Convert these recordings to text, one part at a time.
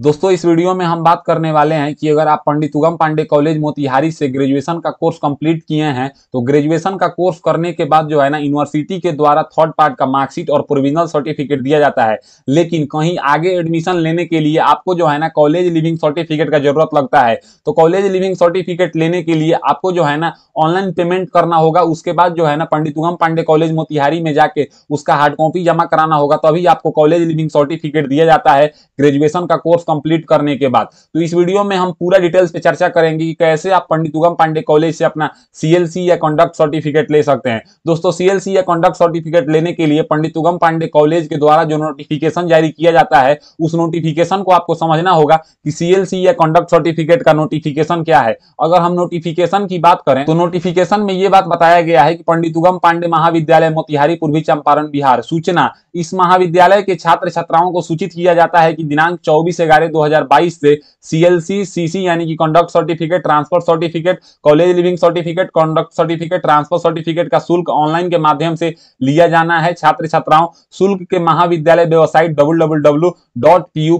दोस्तों इस वीडियो में हम बात करने वाले हैं कि अगर आप पंडित उगम पांडे कॉलेज मोतिहारी से ग्रेजुएशन का कोर्स कंप्लीट किए हैं तो ग्रेजुएशन का कोर्स करने के बाद जो है ना यूनिवर्सिटी के द्वारा थर्ड पार्ट का मार्कशीट और प्रोविजनल सर्टिफिकेट दिया जाता है लेकिन कहीं आगे एडमिशन लेने के लिए आपको जो है ना कॉलेज लिविंग सर्टिफिकेट का जरूरत लगता है तो कॉलेज लिविंग सर्टिफिकेट लेने के लिए आपको जो है ना ऑनलाइन पेमेंट करना होगा उसके बाद जो है ना पंडित उगम पांडे कॉलेज मोतिहारी में जाके उसका हार्ड कॉपी जमा कराना होगा तभी आपको कॉलेज लिविंग सर्टिफिकेट दिया जाता है ग्रेजुएशन का कोर्स कंप्लीट करने के बाद तो इस वीडियो में हम पूरा डिटेल्स पे चर्चा करेंगे कि कैसे आप पंडित उगम पांडे कॉलेज से अपना सीएलसी या कंडक्ट सर्टिफिकेट ले सकते हैं दोस्तों सीएलसी या कंडक्ट सर्टिफिकेट लेने के लिए पंडित उगम पांडे कॉलेज के द्वारा जो नोटिफिकेशन जारी किया जाता है उस नोटिफिकेशन को आपको समझना होगा कि सीएलसी या कंडक्ट सर्टिफिकेट का नोटिफिकेशन क्या है अगर हम नोटिफिकेशन की बात करें तो नोटिफिकेशन में ये बात बताया गया है कि पंडित उगम पांडे महाविद्यालय मोतिहारी पूर्वी चंपारण बिहार सूचना इस महाविद्यालय के छात्र छात्राओं को सूचित किया जाता है कि दिनांक चौबीस ग्यारह अठारह दो हजार बाईस से सीएलसी सीसी यानी कि conduct certificate transfer certificate college leaving certificate conduct certificate transfer certificate का शुल्क ऑनलाइन के माध्यम से लिया जाना है छात्र छात्राओं शुल्क के महाविद्यालय वेबसाइट डब्ल्यू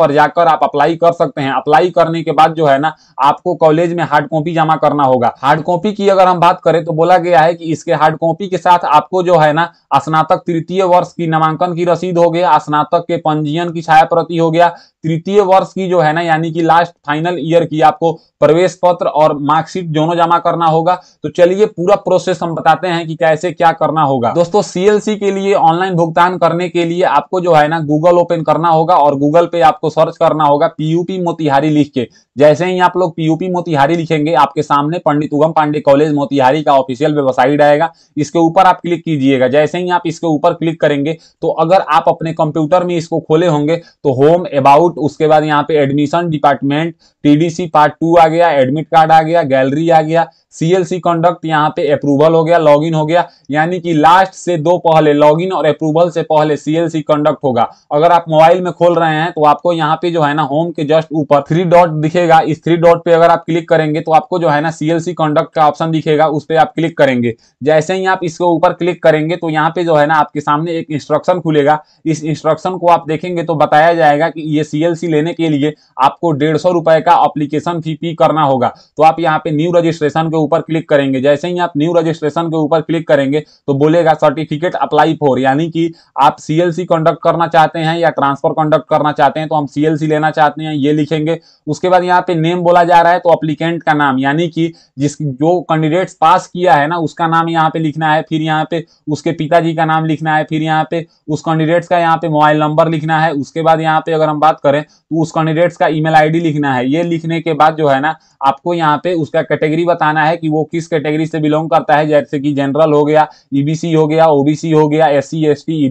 पर जाकर आप अप्लाई कर सकते हैं अप्लाई करने के बाद जो है ना आपको कॉलेज में हार्ड कॉपी जमा करना होगा हार्ड कॉपी की अगर हम बात करें तो बोला गया है कि इसके हार्ड कॉपी के साथ आपको जो है ना स्नातक तृतीय वर्ष की नामांकन की रसीद हो गया स्नातक के पंजीयन की छाया प्रति हो हो गया तृतीय वर्ष की जो है ना यानी कि लास्ट फाइनल ईयर की आपको प्रवेश पत्र और मार्कशीट दोनों जमा करना होगा तो चलिए पूरा प्रोसेस हम बताते हैं कि कैसे क्या करना होगा दोस्तों सीएलसी के लिए ऑनलाइन भुगतान करने के लिए आपको जो है ना गूगल ओपन करना होगा और गूगल पे आपको सर्च करना होगा पीयूपी मोतिहारी लिख के जैसे ही आप लोग पीयूपी मोतिहारी लिखेंगे आपके सामने पंडित उगम पांडे कॉलेज मोतिहारी का ऑफिशियल वेबसाइट आएगा इसके ऊपर आप क्लिक कीजिएगा जैसे ही आप इसके ऊपर क्लिक करेंगे तो अगर आप अपने कंप्यूटर में इसको खोले होंगे तो होम होम अबाउट उसके बाद यहाँ पे admission department TDC part two आ गया एडमिट कार्ड आ गया गैलरी आ गया सीएलसी कंडक्ट यहाँ पे अप्रूवल हो गया लॉगिन हो गया यानी कि लास्ट से दो पहले लॉगिन और अप्रूवल से पहले सीएलसी कंडक्ट होगा अगर आप मोबाइल में खोल रहे हैं तो आपको यहाँ पे जो है ना होम के जस्ट ऊपर थ्री डॉट दिखेगा इस थ्री डॉट पे अगर आप क्लिक करेंगे तो आपको जो है ना सीएलसी कंडक्ट का ऑप्शन दिखेगा उस पर आप क्लिक करेंगे जैसे ही आप इसके ऊपर क्लिक करेंगे तो यहाँ पे जो है ना आपके सामने एक इंस्ट्रक्शन खुलेगा इस इंस्ट्रक्शन को आप देखेंगे तो बताया जाएगा जाएगा कि ये सीएलसी लेने के लिए आपको डेढ़ सौ रुपए का अप्लीकेशन फी पी करना होगा तो आप यहाँ पे न्यू रजिस्ट्रेशन के ऊपर क्लिक करेंगे जैसे ही आप न्यू रजिस्ट्रेशन के ऊपर क्लिक करेंगे तो बोलेगा सर्टिफिकेट अप्लाई फॉर यानी कि आप सीएलसी कंडक्ट करना चाहते हैं या ट्रांसफर कंडक्ट करना चाहते हैं तो हम सीएलसी लेना चाहते हैं ये लिखेंगे उसके बाद यहाँ पे नेम बोला जा रहा है तो अप्लीकेंट का नाम यानी कि जिस जो कैंडिडेट पास किया है ना उसका नाम यहाँ पे लिखना है फिर यहाँ पे उसके पिताजी का नाम लिखना है फिर यहाँ पे उस कैंडिडेट्स का यहाँ पे मोबाइल नंबर लिखना है उसके बाद यहाँ पे अगर हम बात करें तो उस कैंडिडेट्स का ईमेल आईडी लिखना है ये लिखने के बाद जो है ना आपको यहाँ पे उसका कैटेगरी बताना है कि वो किस कैटेगरी से बिलोंग करता है जैसे कि जनरल हो गया ईबीसी e हो गया ओबीसी हो गया एस सी एस टी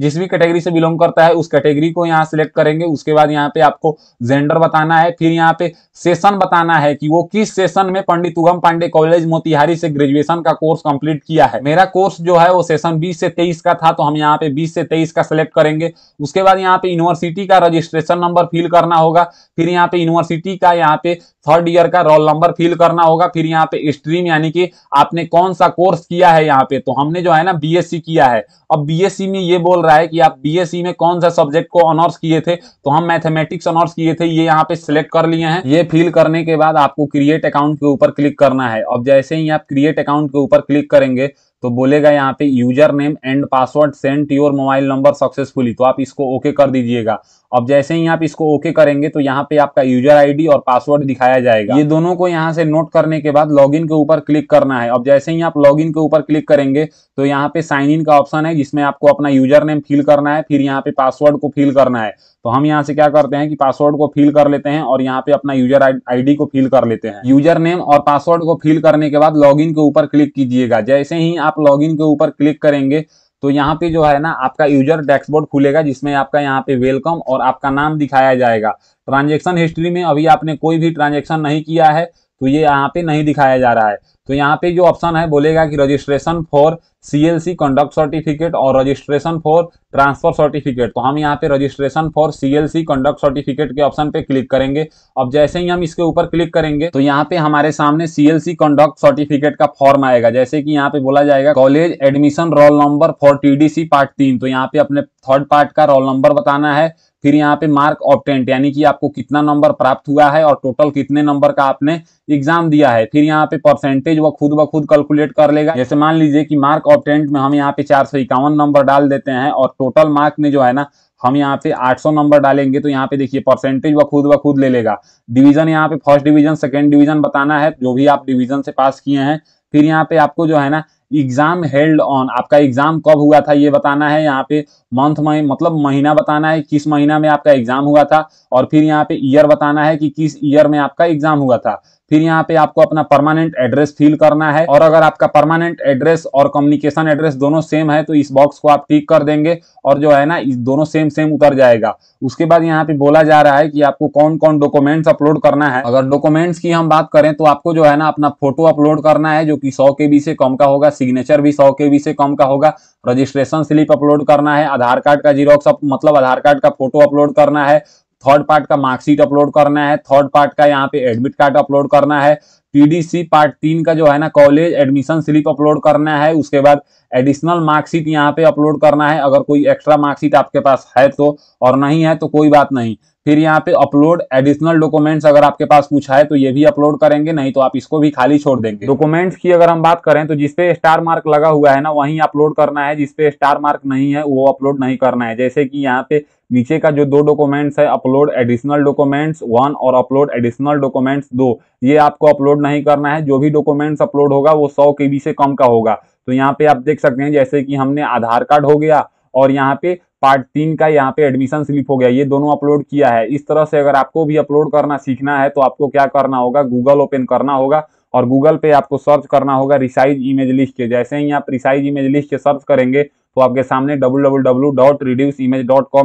जिस भी कैटेगरी से बिलोंग करता है उस कैटेगरी को यहाँ सेलेक्ट करेंगे उसके बाद यहाँ पे आपको जेंडर बताना है फिर यहाँ पे सेशन बताना है कि वो किस सेशन में पंडित उगम पांडे कॉलेज मोतिहारी से ग्रेजुएशन का कोर्स कंप्लीट किया है मेरा कोर्स जो है वो सेशन बीस से तेईस का था तो हम यहाँ पे बीस से तेईस का सिलेक्ट करेंगे उसके बाद यहाँ पे यूनिवर्सिटी यूनिवर्सिटी का रजिस्ट्रेशन नंबर फिल करना होगा फिर यहाँ पे यूनिवर्सिटी का यहाँ पे थर्ड ईयर का रोल नंबर फिल करना होगा फिर यहाँ पे स्ट्रीम यानी कि आपने कौन सा कोर्स किया है यहाँ पे तो हमने जो है ना बी किया है अब बी में ये बोल रहा है कि आप बी में कौन सा सब्जेक्ट को ऑनर्स किए थे तो हम मैथमेटिक्स ऑनर्स किए थे ये यहाँ पे सिलेक्ट कर लिए हैं ये फिल करने के बाद आपको क्रिएट अकाउंट के ऊपर क्लिक करना है अब जैसे ही आप क्रिएट अकाउंट के ऊपर क्लिक करेंगे तो बोलेगा यहाँ पे user name and password sent your mobile number successfully तो आप इसको ओके कर दीजिएगा अब जैसे ही आप इसको ओके करेंगे तो यहाँ पे आपका यूजर आईडी और पासवर्ड दिखाया जाएगा ये दोनों को यहाँ से नोट करने के बाद लॉगिन के ऊपर क्लिक करना है अब जैसे ही आप लॉगिन के ऊपर क्लिक करेंगे तो यहाँ पे साइन इन का ऑप्शन है जिसमें आपको अपना यूजर नेम फिल करना है फिर यहाँ पे पासवर्ड को फिल करना है तो हम यहाँ से क्या करते हैं कि पासवर्ड को फिल कर लेते हैं और यहाँ पे अपना यूजर आई को फिल कर लेते हैं यूजर नेम और पासवर्ड को फिल करने के बाद लॉग के ऊपर क्लिक कीजिएगा जैसे ही आप लॉगिन के ऊपर क्लिक करेंगे तो यहाँ पे जो है ना आपका यूजर डैशबोर्ड खुलेगा जिसमें आपका यहाँ पे वेलकम और आपका नाम दिखाया जाएगा ट्रांजेक्शन हिस्ट्री में अभी आपने कोई भी ट्रांजेक्शन नहीं किया है तो ये यहाँ पे नहीं दिखाया जा रहा है तो यहाँ पे जो ऑप्शन है बोलेगा कि registration for CLC conduct certificate और रजिस्ट्रेशन फॉर ट्रांसफर सर्टिफिकेट तो हम यहाँ पे registration for CLC conduct certificate के ऑप्शन पे क्लिक करेंगे अब जैसे ही हम इसके ऊपर क्लिक करेंगे तो यहाँ पे हमारे सामने सीएलसी कंडक्ट सर्टिफिकेट का फॉर्म आएगा जैसे कि यहाँ पे बोला जाएगा college admission roll number for TDC part तीन तो यहाँ पे अपने थर्ड पार्ट का रोल नंबर बताना है फिर यहाँ पे मार्क ऑप्टेंट यानी कि आपको कितना नंबर प्राप्त हुआ है और टोटल कितने नंबर का आपने एग्जाम दिया है फिर यहाँ पे परसेंटेज वो खुद ब खुद कैलकुलेट कर लेगा जैसे मान लीजिए कि मार्क ऑप्टेंट में हम यहाँ पे चार नंबर डाल देते हैं और टोटल मार्क में जो है ना हम यहाँ पे 800 नंबर डालेंगे तो यहाँ पे देखिए परसेंटेज वह खुद व खुद ले लेगा डिवीजन यहाँ पे फर्स्ट डिवीजन सेकंड डिवीजन बताना है जो भी आप डिवीजन से पास किए हैं फिर यहाँ पे आपको जो है ना एग्जाम हेल्ड ऑन आपका एग्जाम कब हुआ था ये बताना है यहाँ पे मंथ में मतलब महीना बताना है किस महीना में आपका एग्जाम हुआ था और फिर यहाँ पे ईयर बताना है कि किस ईयर में आपका एग्जाम हुआ था फिर यहाँ पे आपको अपना परमानेंट एड्रेस फिल करना है और अगर आपका परमानेंट एड्रेस और कम्युनिकेशन एड्रेस दोनों सेम है तो इस बॉक्स को आप टिक कर देंगे और जो है ना इस दोनों सेम सेम उतर जाएगा उसके बाद यहाँ पे बोला जा रहा है कि आपको कौन कौन डॉक्यूमेंट्स अपलोड करना है अगर डॉक्यूमेंट्स की हम बात करें तो आपको जो है ना अपना फोटो अपलोड करना है जो की सौ के से कम का होगा सिग्नेचर भी सौ के से कम का होगा रजिस्ट्रेशन स्लिप अपलोड करना है आधार कार्ड का जीरोक्स मतलब आधार कार्ड का फोटो अपलोड करना है थर्ड पार्ट का मार्कशीट अपलोड करना है थर्ड पार्ट का यहाँ पे एडमिट कार्ड अपलोड करना है टीडीसी पार्ट तीन का जो है ना कॉलेज एडमिशन स्लिप अपलोड करना है उसके बाद एडिशनल मार्कशीट यहाँ पे अपलोड करना है अगर कोई एक्स्ट्रा मार्कशीट आपके पास है तो और नहीं है तो कोई बात नहीं फिर यहाँ पे अपलोड एडिशनल डॉक्यूमेंट्स अगर आपके पास पूछा है तो ये भी अपलोड करेंगे नहीं तो आप इसको भी खाली छोड़ देंगे डॉक्यूमेंट्स की अगर हम बात करें तो जिसपे स्टार मार्क लगा हुआ है ना वहीं अपलोड करना है जिसपे स्टार मार्क नहीं है वो अपलोड नहीं करना है जैसे कि यहाँ पे नीचे का जो दो डॉक्यूमेंट्स है अपलोड एडिशनल डॉक्यूमेंट्स वन और अपलोड एडिशनल डॉक्यूमेंट्स दो ये आपको अपलोड नहीं करना है जो भी डॉक्यूमेंट्स अपलोड होगा वो सौ के से कम का होगा तो यहाँ पे आप देख सकते हैं जैसे कि हमने आधार कार्ड हो गया और यहाँ पे पार्ट तीन का यहाँ पे एडमिशन स्लिप हो गया ये दोनों अपलोड किया है इस तरह से अगर आपको भी अपलोड करना सीखना है तो आपको क्या करना होगा गूगल ओपन करना होगा और गूगल पे आपको सर्च करना होगा रिसाइज इमेज लिस्ट के जैसे ही आप रिसाइज इमेज लिस्ट के सर्च करेंगे तो आपके सामने डब्ल्यू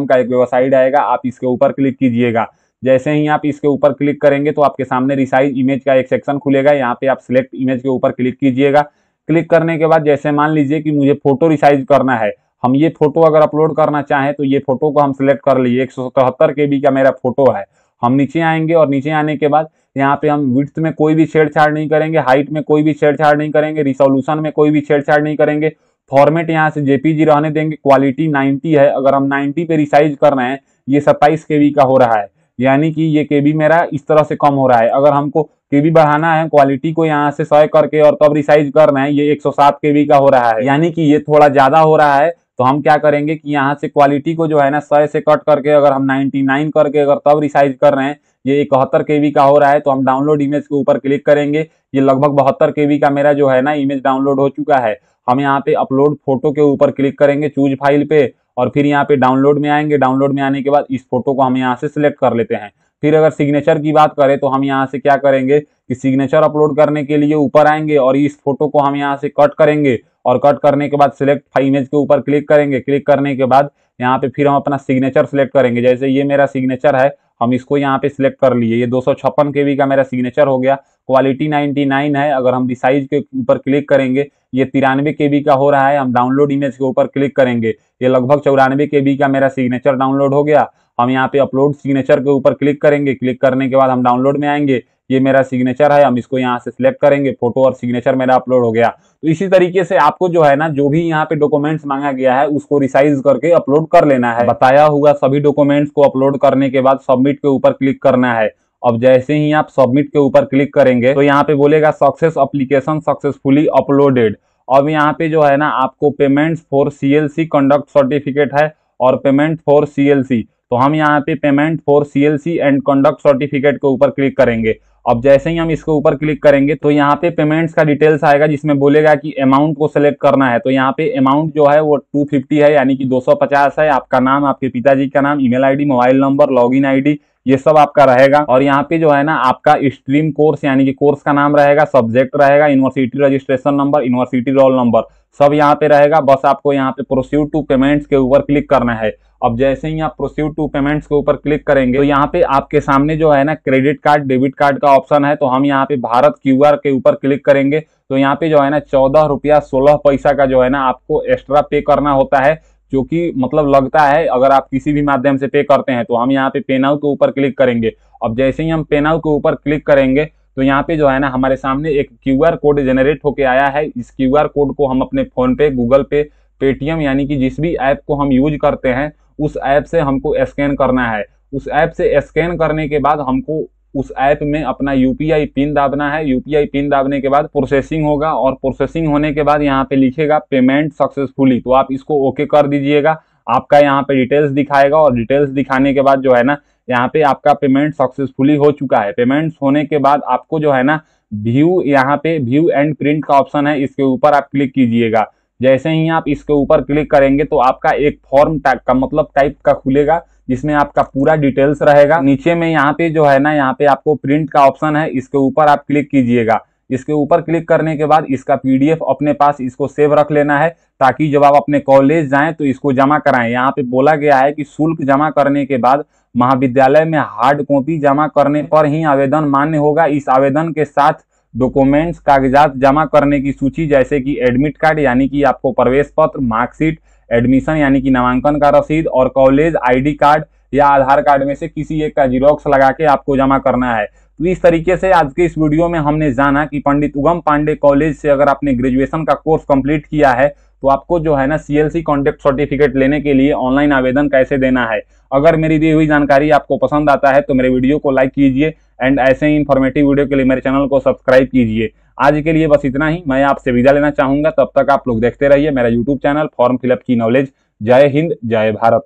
का एक वेबसाइट आएगा आप इसके ऊपर क्लिक कीजिएगा जैसे ही आप इसके ऊपर क्लिक करेंगे तो आपके सामने रिसाइज इमेज का एक सेक्शन खुलेगा यहाँ पे आप सिलेक्ट इमेज के ऊपर क्लिक कीजिएगा क्लिक करने के बाद जैसे मान लीजिए कि मुझे फोटो रिसाइज करना है हम ये फोटो अगर अपलोड करना चाहें तो ये फोटो को हम सिलेक्ट कर लीजिए एक सौ का मेरा फोटो है हम नीचे आएंगे और नीचे आने के बाद यहाँ पे हम विथ में कोई भी छेड़छाड़ नहीं करेंगे हाइट में कोई भी छेड़छाड़ नहीं करेंगे रिसोल्यूशन में कोई भी छेड़छाड़ नहीं करेंगे फॉर्मेट यहाँ से जेपीजी रहने देंगे क्वालिटी 90 है अगर हम 90 पे रिसाइज कर रहे हैं ये सत्ताईस के का हो रहा है यानी कि ये के मेरा इस तरह से कम हो रहा है अगर हमको के बढ़ाना है क्वालिटी को यहाँ से सौ करके और तब रिसाइज कर रहे हैं ये सात के का हो रहा है यानी कि ये थोड़ा ज़्यादा हो रहा है तो हम क्या करेंगे कि यहाँ से क्वालिटी को जो है ना सौ से कट करके अगर हम 99 करके अगर तब रिसाइज कर रहे हैं ये इकहत्तर के का हो रहा है तो हम डाउनलोड इमेज के ऊपर क्लिक करेंगे ये लगभग बहत्तर के का मेरा जो है ना इमेज डाउनलोड हो चुका है हम यहाँ पे अपलोड फोटो के ऊपर क्लिक करेंगे चूज फाइल पे और फिर यहाँ पे डाउनलोड में आएंगे डाउनलोड में आने के बाद इस फोटो को हम यहाँ से सिलेक्ट कर लेते हैं फिर अगर सिग्नेचर की बात करें तो हम यहाँ से क्या करेंगे कि सिग्नेचर अपलोड करने के लिए ऊपर आएंगे और इस फोटो को हम यहाँ से कट करेंगे और कट करने के बाद सिलेक्ट फाइव इमेज के ऊपर क्लिक करेंगे क्लिक करने के बाद यहाँ पे फिर हम अपना सिग्नेचर सिलेक्ट करेंगे जैसे ये मेरा सिग्नेचर है हम इसको यहाँ पे सिलेक्ट कर लिए ये दो सौ का मेरा सिग्नेचर हो गया क्वालिटी 99 है अगर हम रिसाइज के ऊपर क्लिक करेंगे ये तिरानवे के का हो रहा है हम डाउनलोड इमेज के ऊपर क्लिक करेंगे ये लगभग चौरानवे के का मेरा सिग्नेचर डाउनलोड हो गया हम यहाँ पे अपलोड सिग्नेचर के ऊपर क्लिक करेंगे क्लिक करने के बाद हम डाउनलोड में आएंगे ये मेरा सिग्नेचर है हम इसको यहाँ से सिलेक्ट करेंगे फोटो और सिग्नेचर मेरा अपलोड हो गया तो इसी तरीके से आपको जो है ना जो भी यहाँ पे डॉक्यूमेंट्स मांगा गया है उसको रिसाइज करके अपलोड कर लेना है बताया हुआ सभी डॉक्यूमेंट्स को अपलोड करने के बाद सबमिट के ऊपर क्लिक करना है अब जैसे ही आप सबमिट के ऊपर क्लिक करेंगे तो यहाँ पे बोलेगा सक्सेस अप्लीकेशन सक्सेसफुली अपलोडेड अब यहाँ पे जो है ना आपको payments for C conduct certificate है और पेमेंट फॉर सी तो हम यहाँ पे payment for C and conduct certificate के ऊपर क्लिक करेंगे अब जैसे ही हम इसके ऊपर क्लिक करेंगे तो यहाँ पे पेमेंट्स का डिटेल्स आएगा जिसमें बोलेगा कि अमाउंट को सिलेक्ट करना है तो यहाँ पे अमाउंट जो है वो 250 है यानी कि 250 है आपका नाम आपके पिताजी का नाम email ID mobile number login ID ये सब आपका रहेगा और यहाँ पे जो है ना आपका स्ट्रीम कोर्स यानी कि कोर्स का नाम रहेगा सब्जेक्ट रहेगा university registration number university roll number सब यहाँ पे रहेगा बस आपको यहाँ पे प्रोसीड टू पेमेंट्स के ऊपर क्लिक करना है अब जैसे ही आप प्रोसीड टू पेमेंट्स के ऊपर क्लिक करेंगे तो यहाँ पे आपके सामने जो है ना क्रेडिट कार्ड डेबिट कार्ड का ऑप्शन है तो हम यहाँ पे भारत क्यू के ऊपर क्लिक करेंगे तो यहाँ पे जो है ना चौदह रुपया सोलह पैसा का जो है ना आपको एक्स्ट्रा पे करना होता है जो कि मतलब लगता है अगर आप किसी भी माध्यम से पे करते हैं तो हम यहाँ पे पेनाउ के ऊपर क्लिक करेंगे अब जैसे ही हम पेनाउ के ऊपर क्लिक करेंगे तो यहाँ पे जो है ना हमारे सामने एक क्यू कोड जनरेट होके आया है इस क्यू कोड को हम अपने फोन पे गूगल पे पेटीएम यानी कि जिस भी ऐप को हम यूज करते हैं उस ऐप से हमको स्कैन करना है उस ऐप से स्कैन करने के बाद हमको उस ऐप में अपना यूपीआई पिन दाबना है यू पिन दाबने के बाद प्रोसेसिंग होगा और प्रोसेसिंग होने के बाद यहाँ पे लिखेगा पेमेंट सक्सेसफुली तो आप इसको ओके कर दीजिएगा आपका यहाँ पे डिटेल्स दिखाएगा और डिटेल्स दिखाने के बाद जो है ना यहाँ पे आपका पेमेंट सक्सेसफुली हो चुका है पेमेंट होने के बाद आपको जो है ना व्यू यहाँ पे व्यू एंड प्रिंट का ऑप्शन है इसके ऊपर आप क्लिक कीजिएगा जैसे ही आप इसके ऊपर क्लिक करेंगे तो आपका एक फॉर्म टाइप का मतलब टाइप का खुलेगा जिसमें आपका पूरा डिटेल्स रहेगा नीचे में यहाँ पे जो है ना यहाँ पे आपको प्रिंट का ऑप्शन है इसके ऊपर आप क्लिक कीजिएगा इसके ऊपर क्लिक करने के बाद इसका पीडीएफ अपने पास इसको सेव रख लेना है ताकि जब आप अपने कॉलेज जाएं तो इसको जमा कराएं यहाँ पे बोला गया है कि शुल्क जमा करने के बाद महाविद्यालय में हार्ड कॉपी जमा करने पर ही आवेदन मान्य होगा इस आवेदन के साथ डॉक्यूमेंट्स कागजात जमा करने की सूची जैसे कि एडमिट कार्ड यानी कि आपको प्रवेश पत्र मार्कशीट एडमिशन यानी कि नामांकन का रसीद और कॉलेज आईडी कार्ड या आधार कार्ड में से किसी एक का जीरोक्स लगा के आपको जमा करना है तो इस तरीके से आज के इस वीडियो में हमने जाना कि पंडित उगम पांडे कॉलेज से अगर आपने ग्रेजुएशन का कोर्स कंप्लीट किया है तो आपको जो है ना C L C contact certificate लेने के लिए ऑनलाइन आवेदन कैसे देना है अगर मेरी दी हुई जानकारी आपको पसंद आता है तो मेरे वीडियो को लाइक कीजिए एंड ऐसे ही इन्फॉर्मेटिव वीडियो के लिए मेरे चैनल को सब्सक्राइब कीजिए आज के लिए बस इतना ही मैं आपसे विदा लेना चाहूंगा तब तक आप लोग देखते रहिए मेरा यूट्यूब चैनल फॉर्म फिलअप की नॉलेज जय हिंद जय भारत